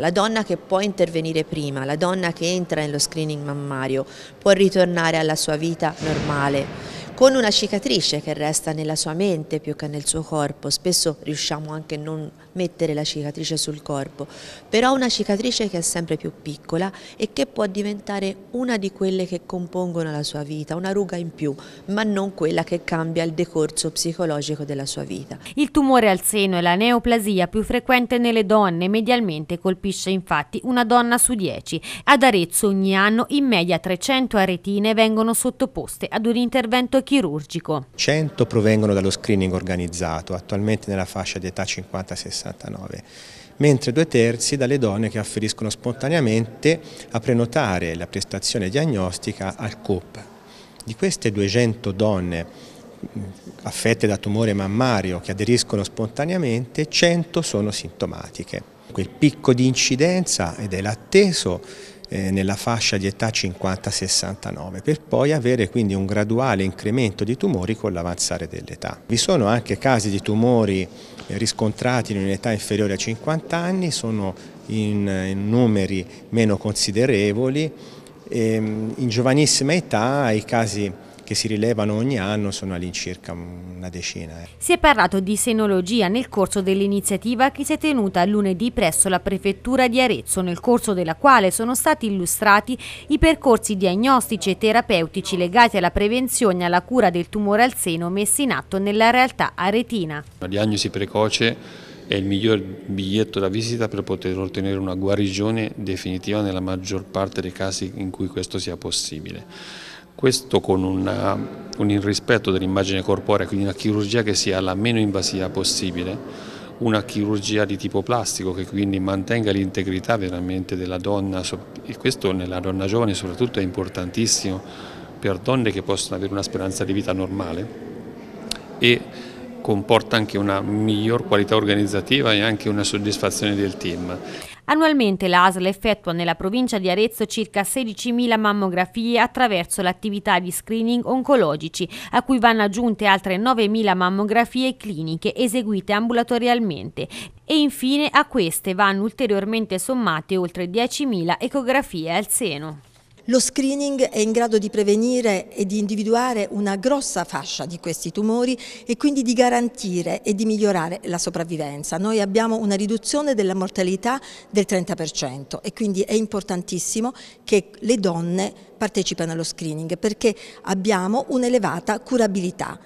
La donna che può intervenire prima, la donna che entra nello screening mammario, può ritornare alla sua vita normale con una cicatrice che resta nella sua mente più che nel suo corpo, spesso riusciamo anche a non mettere la cicatrice sul corpo, però una cicatrice che è sempre più piccola e che può diventare una di quelle che compongono la sua vita, una ruga in più, ma non quella che cambia il decorso psicologico della sua vita. Il tumore al seno e la neoplasia più frequente nelle donne medialmente colpisce infatti una donna su dieci. Ad Arezzo ogni anno in media 300 aretine vengono sottoposte ad un intervento chirurgico. 100 provengono dallo screening organizzato, attualmente nella fascia di età 50-69 mentre due terzi dalle donne che afferiscono spontaneamente a prenotare la prestazione diagnostica al COP. Di queste 200 donne mm, affette da tumore mammario che aderiscono spontaneamente, 100 sono sintomatiche. Quel picco di incidenza, ed è l'atteso, eh, nella fascia di età 50-69 per poi avere quindi un graduale incremento di tumori con l'avanzare dell'età. Vi sono anche casi di tumori eh, riscontrati in un'età inferiore a 50 anni, sono in, numeri meno considerevoli, ehm, in giovanissima età i casi che si rilevano ogni anno sono all'incirca una decina. Eh. Si è parlato di senologia nel corso dell'iniziativa che si è tenuta lunedì presso la prefettura di Arezzo, nel corso della quale sono stati illustrati i percorsi diagnostici e terapeutici legati alla prevenzione e alla cura del tumore al seno messi in atto nella realtà aretina. La diagnosi precoce è il miglior biglietto da visita per poter ottenere una guarigione definitiva nella maggior parte dei casi in cui questo sia possibile. Questo con una, eh, un irrispetto dell'immagine corporea, quindi una chirurgia che sia la meno invasiva possibile, una chirurgia di tipo plastico che quindi mantenga l'integrità veramente della donna e questo nella donna giovane soprattutto è importantissimo per donne che possono avere una speranza di vita normale e comporta anche una miglior qualità organizzativa e anche una soddisfazione del team. Annualmente l'ASL effettua nella provincia di Arezzo circa 16.000 mammografie attraverso l'attività di screening oncologici, a cui vanno aggiunte altre 9.000 mammografie cliniche eseguite ambulatorialmente e infine a queste vanno ulteriormente sommate oltre 10.000 ecografie al seno. Lo screening è in grado di prevenire e di individuare una grossa fascia di questi tumori e quindi di garantire e di migliorare la sopravvivenza. Noi abbiamo una riduzione della mortalità del 30% e quindi è importantissimo che le donne partecipino allo screening perché abbiamo un'elevata curabilità.